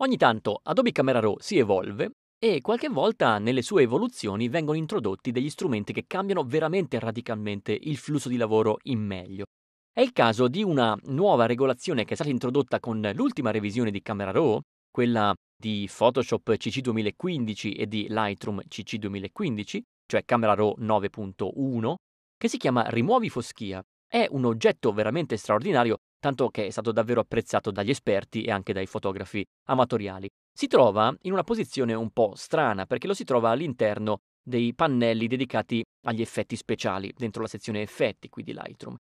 Ogni tanto Adobe Camera Raw si evolve e qualche volta nelle sue evoluzioni vengono introdotti degli strumenti che cambiano veramente radicalmente il flusso di lavoro in meglio. È il caso di una nuova regolazione che è stata introdotta con l'ultima revisione di Camera Raw, quella di Photoshop CC 2015 e di Lightroom CC 2015, cioè Camera Raw 9.1, che si chiama Rimuovi Foschia. È un oggetto veramente straordinario tanto che è stato davvero apprezzato dagli esperti e anche dai fotografi amatoriali. Si trova in una posizione un po' strana perché lo si trova all'interno dei pannelli dedicati agli effetti speciali, dentro la sezione effetti qui di Lightroom.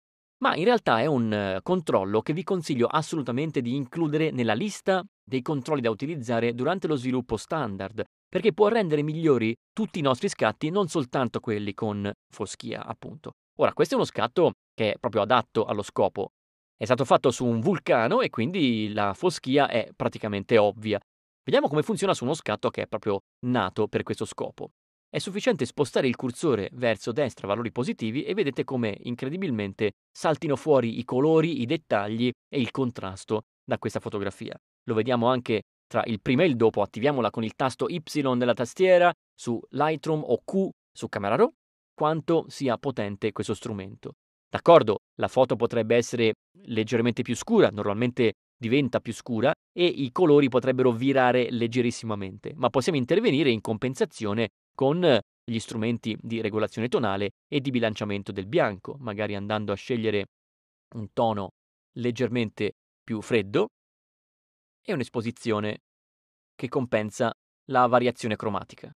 Ma in realtà è un eh, controllo che vi consiglio assolutamente di includere nella lista dei controlli da utilizzare durante lo sviluppo standard, perché può rendere migliori tutti i nostri scatti, non soltanto quelli con foschia, appunto. Ora, questo è uno scatto che è proprio adatto allo scopo è stato fatto su un vulcano e quindi la foschia è praticamente ovvia. Vediamo come funziona su uno scatto che è proprio nato per questo scopo. È sufficiente spostare il cursore verso destra valori positivi e vedete come incredibilmente saltino fuori i colori, i dettagli e il contrasto da questa fotografia. Lo vediamo anche tra il prima e il dopo, attiviamola con il tasto Y della tastiera su Lightroom o Q su Camera Raw, quanto sia potente questo strumento. D'accordo, la foto potrebbe essere leggermente più scura, normalmente diventa più scura e i colori potrebbero virare leggerissimamente, ma possiamo intervenire in compensazione con gli strumenti di regolazione tonale e di bilanciamento del bianco, magari andando a scegliere un tono leggermente più freddo e un'esposizione che compensa la variazione cromatica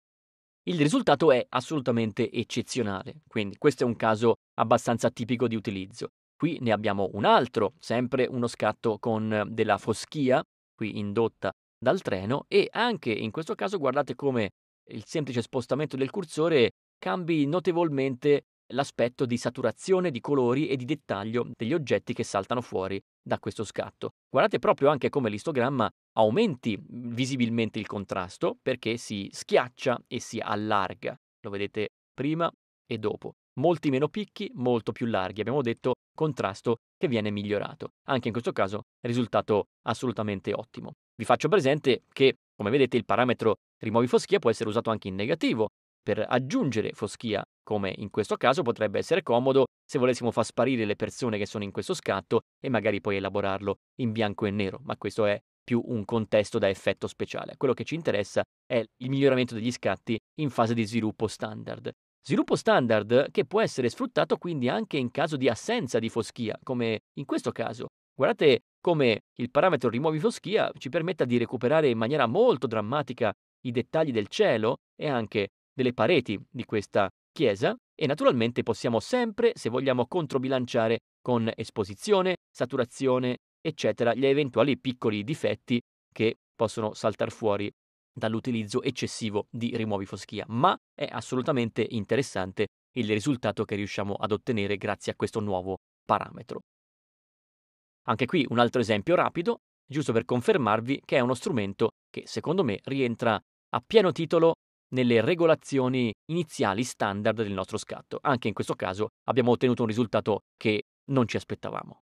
il risultato è assolutamente eccezionale, quindi questo è un caso abbastanza tipico di utilizzo. Qui ne abbiamo un altro, sempre uno scatto con eh, della foschia, qui indotta dal treno, e anche in questo caso guardate come il semplice spostamento del cursore cambi notevolmente l'aspetto di saturazione di colori e di dettaglio degli oggetti che saltano fuori da questo scatto. Guardate proprio anche come l'istogramma aumenti mhmm, visibilmente il contrasto perché si schiaccia e si allarga. Lo vedete prima e dopo. Molti meno picchi, molto più larghi. Abbiamo detto contrasto che viene migliorato. Anche in questo caso risultato assolutamente ottimo. Vi faccio presente che, come vedete, il parametro rimuovi foschia può essere usato anche in negativo per aggiungere foschia, come in questo caso potrebbe essere comodo se volessimo far sparire le persone che sono in questo scatto e magari poi elaborarlo in bianco e nero, ma questo è più un contesto da effetto speciale. Quello che ci interessa è il miglioramento degli scatti in fase di sviluppo standard. Sviluppo standard che può essere sfruttato quindi anche in caso di assenza di foschia, come in questo caso. Guardate come il parametro rimuovi foschia ci permetta di recuperare in maniera molto drammatica i dettagli del cielo e anche delle pareti di questa chiesa e naturalmente possiamo sempre, se vogliamo, controbilanciare con esposizione, saturazione, eccetera, gli eventuali piccoli difetti che possono saltare fuori dall'utilizzo eccessivo di rimuovi foschia, ma è assolutamente interessante il risultato che riusciamo ad ottenere grazie a questo nuovo parametro. Anche qui un altro esempio rapido, giusto per confermarvi che è uno strumento che secondo me rientra a pieno titolo nelle regolazioni iniziali standard del nostro scatto. Anche in questo caso abbiamo ottenuto un risultato che non ci aspettavamo.